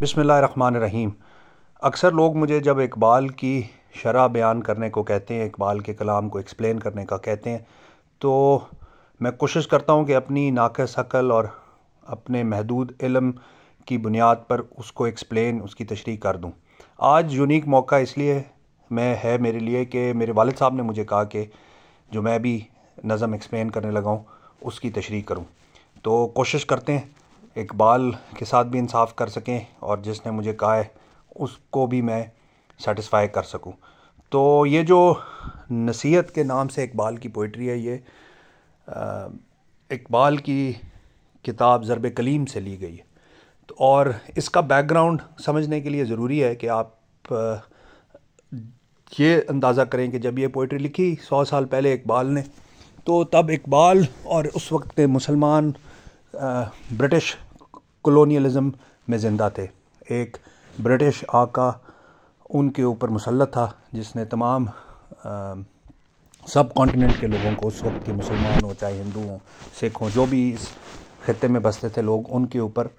बिसमीम् अक्सर लोग मुझे जब इकबाल की शरह बयान करने को कहते हैं इकबाल के कलाम को एक्सप्लेन करने का कहते हैं तो मैं कोशिश करता हूँ कि अपनी नाकस अकल और अपने महदूद इलम की बुनियाद पर उसको एक्सप्लेन उसकी तशरी कर दूँ आज यूनिक मौका इसलिए मैं है मेरे लिए कि मेरे वालद साहब ने मुझे कहा कि जो मैं भी नज़म एक्सप्लेन करने लगाऊँ उसकी तशरी करूँ तो कोशिश करते हैं इकबाल के साथ भी इंसाफ कर सकें और जिसने मुझे कहा है उसको भी मैं सेटिस्फाई कर सकूं तो ये जो नसीहत के नाम से इकबाल की पोइट्री है ये इकबाल की किताब ज़रब कलीम से ली गई है तो और इसका बैकग्राउंड समझने के लिए ज़रूरी है कि आप ये अंदाज़ा करें कि जब ये पोइट्री लिखी सौ साल पहले इकबाल ने तो तब इकबाल और उस वक्त के मुसलमान ब्रिटिश कॉलोनियलिज़म में ज़िंदा थे एक ब्रिटिश आका उनके ऊपर मुसलत था जिसने तमाम सब कॉन्टीनेंट के लोगों को उस वक्त के मुसलमान हों चाहे हिंदू हों सिख हों जो भी इस खत्े में बसते थे लोग उनके ऊपर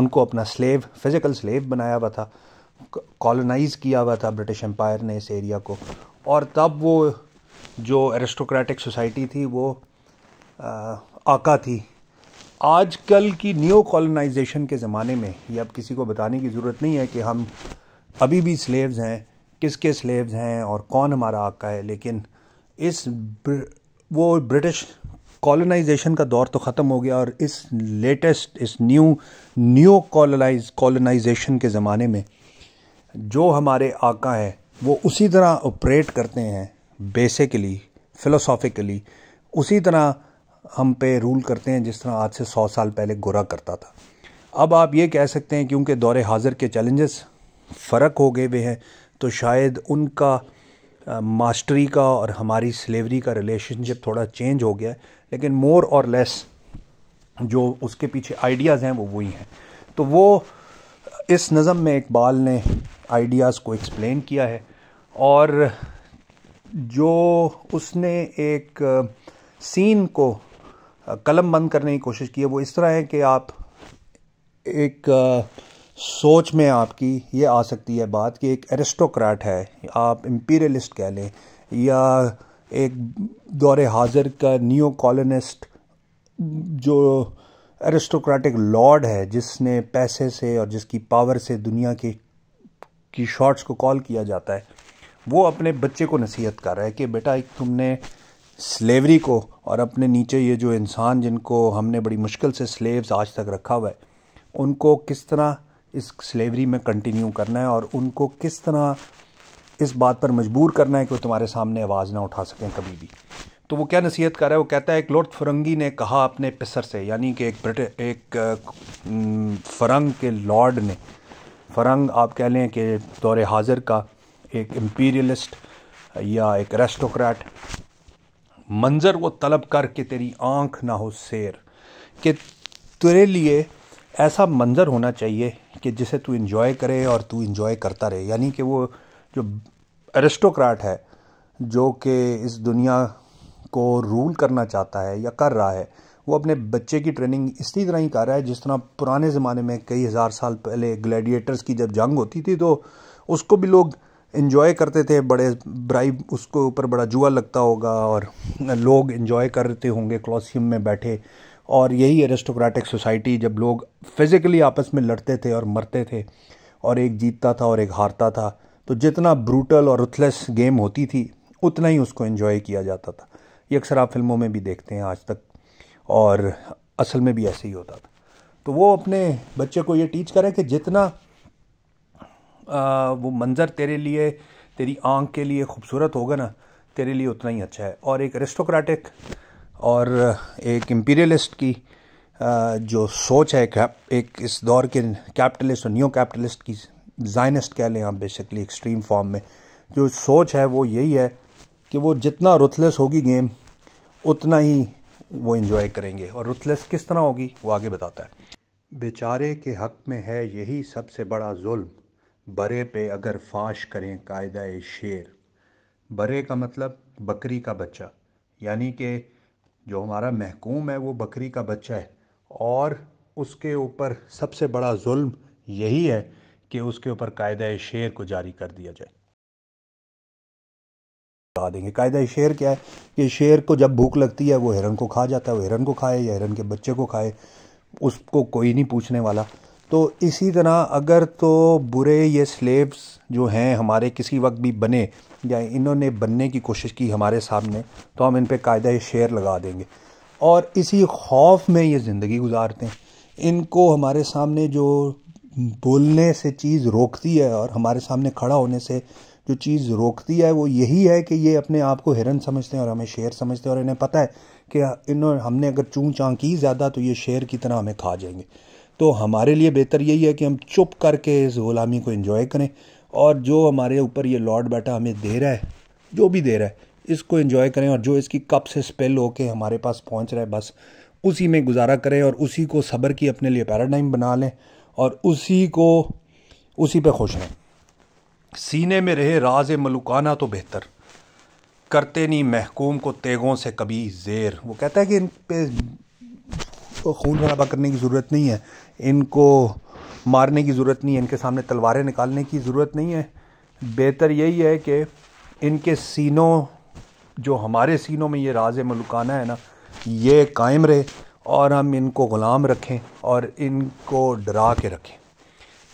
उनको अपना स्लेव फिज़िकल स्लेव बनाया हुआ था कॉलोनाइज़ किया हुआ था ब्रिटिश एम्पायर ने इस एरिया को और तब वो जो एरिस्टोक्रेटिक सोसाइटी थी वो आ, आका थी आजकल की न्यू कॉलोनाइजेशन के ज़माने में ये अब किसी को बताने की ज़रूरत नहीं है कि हम अभी भी स्लेव्स हैं किसके स्लेव्स हैं और कौन हमारा आका है लेकिन इस ब्र, वो ब्रिटिश कॉलोनाइजेशन का दौर तो ख़त्म हो गया और इस लेटेस्ट इस न्यू न्यू कॉलोनाइज कॉलोनाइजेशन के ज़माने में जो हमारे आका हैं वो उसी तरह ऑपरेट करते हैं बेसिकली फ़िलोसॉफिकली उसी तरह हम पे रूल करते हैं जिस तरह आज से सौ साल पहले गोरा करता था अब आप ये कह सकते हैं क्योंकि दौरे हाजिर के चैलेंजेस फ़र्क हो गए हुए हैं तो शायद उनका आ, मास्टरी का और हमारी स्लेवरी का रिलेशनशिप थोड़ा चेंज हो गया है लेकिन मोर और लेस जो उसके पीछे आइडियाज़ हैं वो वही हैं तो वो इस नज़म में इकबाल ने आइडियाज़ को एक्सप्लेन किया है और जो उसने एक सीन को कलम बंद करने की कोशिश की है वो इस तरह है कि आप एक सोच में आपकी ये आ सकती है बात कि एक एरिस्टोक्रेट है आप इम्पीरियलिस्ट कह लें या एक दौर हाजिर का न्यू कॉलोनिस्ट जो एरिस्टोक्रेटिक लॉर्ड है जिसने पैसे से और जिसकी पावर से दुनिया के की शॉट्स को कॉल किया जाता है वो अपने बच्चे को नसीहत कर रहा है कि बेटा एक तुमने स्लेवरी को और अपने नीचे ये जो इंसान जिनको हमने बड़ी मुश्किल से स्लेव्स आज तक रखा हुआ है उनको किस तरह इस स्लेवरी में कंटिन्यू करना है और उनको किस तरह इस बात पर मजबूर करना है कि वो तुम्हारे सामने आवाज़ ना उठा सकें कभी भी तो वो क्या नसीहत कर रहा है वो कहता है एक लॉर्ड फरंगी ने कहा अपने पिसर से यानी कि एक ब्रिट एक फरंग के लॉर्ड ने फरंग आप कह लें कि दौरे हाजिर का एक इम्पीरियलिस्ट या एक रेस्टोक्रैट मंज़र वो तलब कर के तेरी आँख ना हो शेर कि तेरे लिए ऐसा मंज़र होना चाहिए कि जिसे तू इन्जॉय करे और तू इन्जॉय करता रहे यानी कि वो जो एरिस्टोक्राट है जो कि इस दुनिया को रूल करना चाहता है या कर रहा है वो अपने बच्चे की ट्रेनिंग इसी तरह ही कर रहा है जिस तरह पुराने ज़माने में कई हज़ार साल पहले ग्लैडिएटर्स की जब जंग होती थी तो उसको भी लोग इन्जॉय करते थे बड़े ब्राइब उसके ऊपर बड़ा जुआ लगता होगा और लोग इन्जॉय करते होंगे क्लॉसियम में बैठे और यही एरिस्टोक्रेटिक सोसाइटी जब लोग फिज़िकली आपस में लड़ते थे और मरते थे और एक जीतता था और एक हारता था तो जितना ब्रूटल और रुथलेस गेम होती थी उतना ही उसको इन्जॉय किया जाता था ये अक्सर आप फिल्मों में भी देखते हैं आज तक और असल में भी ऐसे ही होता था तो वो अपने बच्चे को ये टीच करें कि जितना आ, वो मंज़र तेरे लिए तेरी आँख के लिए खूबसूरत होगा ना तेरे लिए उतना ही अच्छा है और एक एरिस्टोक्रेटिक और एक इम्पीरियलिस्ट की जो सोच है एक इस दौर के कैपिटलिस्ट और न्यू कैपिटलिस्ट की जाइनस्ट कह लें आप बेसिकली एक्सट्रीम फॉर्म में जो सोच है वो यही है कि वो जितना रुथलेस होगी गेम उतना ही वो इन्जॉय करेंगे और रुथलेस किस तरह होगी वो आगे बताता है बेचारे के हक में है यही सबसे बड़ा जुल्म बरे पे अगर फाश करें कायदा शेर बरे का मतलब बकरी का बच्चा यानी कि जो हमारा महकूम है वो बकरी का बच्चा है और उसके ऊपर सबसे बड़ा जुल्म यही है कि उसके ऊपर कायदा शेर को जारी कर दिया जाए बता देंगे कायदा शेर क्या है कि शेर को जब भूख लगती है वो हिरन को खा जाता है वो हिरन को खाए या हिरन के बच्चे को खाए उसको कोई नहीं पूछने वाला तो इसी तरह अगर तो बुरे ये स्लेव्स जो हैं हमारे किसी वक्त भी बने या इन्होंने बनने की कोशिश की हमारे सामने तो हम इन पर कायदा शेर लगा देंगे और इसी खौफ में ये ज़िंदगी गुजारते हैं इनको हमारे सामने जो बोलने से चीज़ रोकती है और हमारे सामने खड़ा होने से जो चीज़ रोकती है वो यही है कि ये अपने आप को हिरन समझते हैं और हमें शेर समझते हैं और इन्हें पता है कि इन्होंने हमने अगर चूँ चाँ की ज़्यादा तो ये शेर की तरह हमें खा जाएंगे तो हमारे लिए बेहतर यही है कि हम चुप करके इस गुलामी को इन्जॉय करें और जो हमारे ऊपर ये लॉर्ड बैठा हमें दे रहा है जो भी दे रहा है इसको इन्जॉय करें और जो इसकी कप से स्पेल होके हमारे पास पहुंच रहा है बस उसी में गुजारा करें और उसी को सब्र की अपने लिए पैराडाइम बना लें और उसी को उसी पे खुश रहें सीने में रहे राज मलुकाना तो बेहतर करते नहीं महकूम को तेगों से कभी जेर वो कहता है कि इन पे खून खराबा करने की ज़रूरत नहीं है इनको मारने की ज़रूरत नहीं है इनके सामने तलवारें निकालने की ज़रूरत नहीं है बेहतर यही है कि इनके सीनों जो हमारे सीनों में ये राज मलुकाना है ना ये कायम रहे और हम इनको ग़ुलाम रखें और इनको डरा के रखें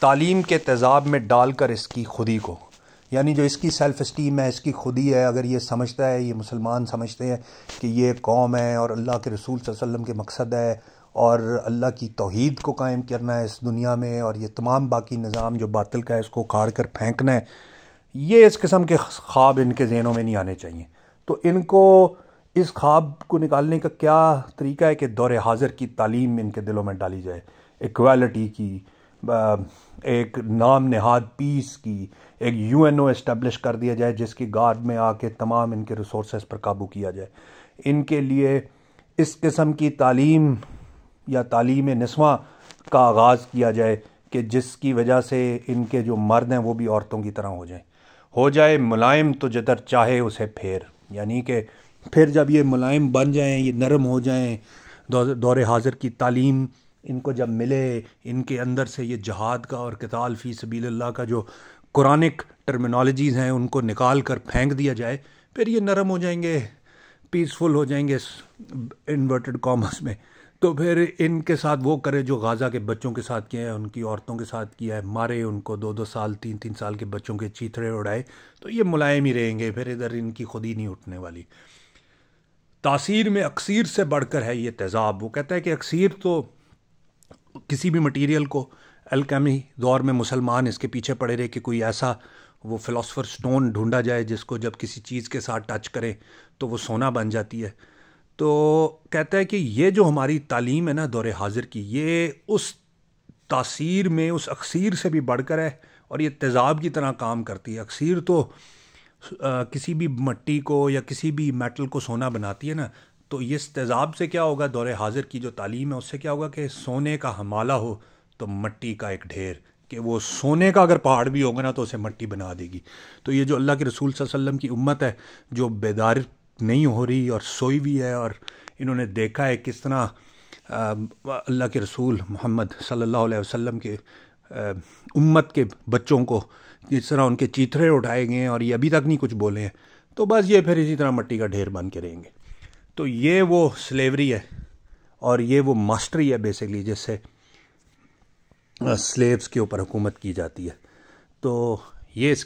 तालीम के तेज़ाब में डाल कर इसकी खुदी को यानी जो इसकी सेल्फ़ इस्टीम है इसकी खुदी है अगर ये समझता है ये मुसलमान समझते हैं कि ये कौम है और अल्लाह के रसूल वसम के मकसद है और अल्लाह की तोहद को कायम करना है इस दुनिया में और ये तमाम बाकी निज़ाम जो बातिल का है इसको उखाड़ कर फेंकना है ये इस किस्म के ख्वाब इनके जहनों में नहीं आने चाहिए तो इनको इस ख्वाब को निकालने का क्या तरीका है कि दौरे हाजिर की तालीम इनके दिलों में डाली जाए इक्वालिटी की एक नाम नहाद पीस की एक यू एन ओ इस्टेब्लिश कर दिया जाए जिसकी गार्ड में आके तमाम इनके रिसोर्स पर काबू किया जाए इनके लिए इस किस्म की तालीम या तालीम नस्वा का आगाज़ किया जाए कि जिसकी वजह से इनके जो मर्द हैं वो भी औरतों की तरह हो जाएं हो जाए मुलायम तो जिधर चाहे उसे फेर यानी कि फिर जब ये मुलायम बन जाएं ये नरम हो जाएं दौर हाजिर की तालीम इनको जब मिले इनके अंदर से ये जहाद का और कताल फ़ी सबील्ला का जो कुरानिक टर्मिनोलॉजीज़ हैं उनको निकाल कर फेंक दिया जाए फिर ये नरम हो जाएंगे पीसफुल हो जाएंगे इन्वर्टेड कॉमर्स में तो फिर इनके साथ वो करे जो गाज़ा के बच्चों के साथ किया है उनकी औरतों के साथ किया है मारे उनको दो दो साल तीन तीन साल के बच्चों के चीथड़े उड़ाए तो ये मुलायम ही रहेंगे फिर इधर इनकी खुद ही नहीं उठने वाली तासीर में अक्सीर से बढ़कर है ये तेज़ाब वो कहता है कि अक्सीर तो किसी भी मटेरियल को अलकमी दौर में मुसलमान इसके पीछे पड़े रहे कि कोई ऐसा वो फ़िलासफ़र स्टोन ढूंढा जाए जिसको जब किसी चीज़ के साथ टच करें तो वो सोना बन जाती है तो कहता है कि ये जो हमारी तालीम है ना दौर हाजिर की ये उस तासीर में उस अक्सर से भी बढ़कर है और ये तेज़ाब की तरह काम करती है अक्सर तो आ, किसी भी मट्टी को या किसी भी मेटल को सोना बनाती है ना तो ये तेज़ाब से क्या होगा दौर हाजिर की जो तालीम है उससे क्या होगा कि सोने का हमाला हो तो मट्टी का एक ढेर कि वो सोने का अगर पहाड़ भी होगा ना तो उसे मट्टी बना देगी तो ये जो अल्लाह के रसूल वसम की उम्मत है जो बेदार नहीं हो रही और सोई भी है और इन्होंने देखा है किस तरह अल्लाह के रसूल मोहम्मद सल्लल्लाहु अलैहि वसल्लम के आ, उम्मत के बच्चों को जिस तरह उनके चीथड़े उठाए गए हैं और ये अभी तक नहीं कुछ बोले हैं तो बस ये फिर इसी तरह मट्टी का ढेर बन के रहेंगे तो ये वो स्लेवरी है और ये वो मास्टरी है बेसिकली जिससे स्लेव्स के ऊपर हुकूमत की जाती है तो ये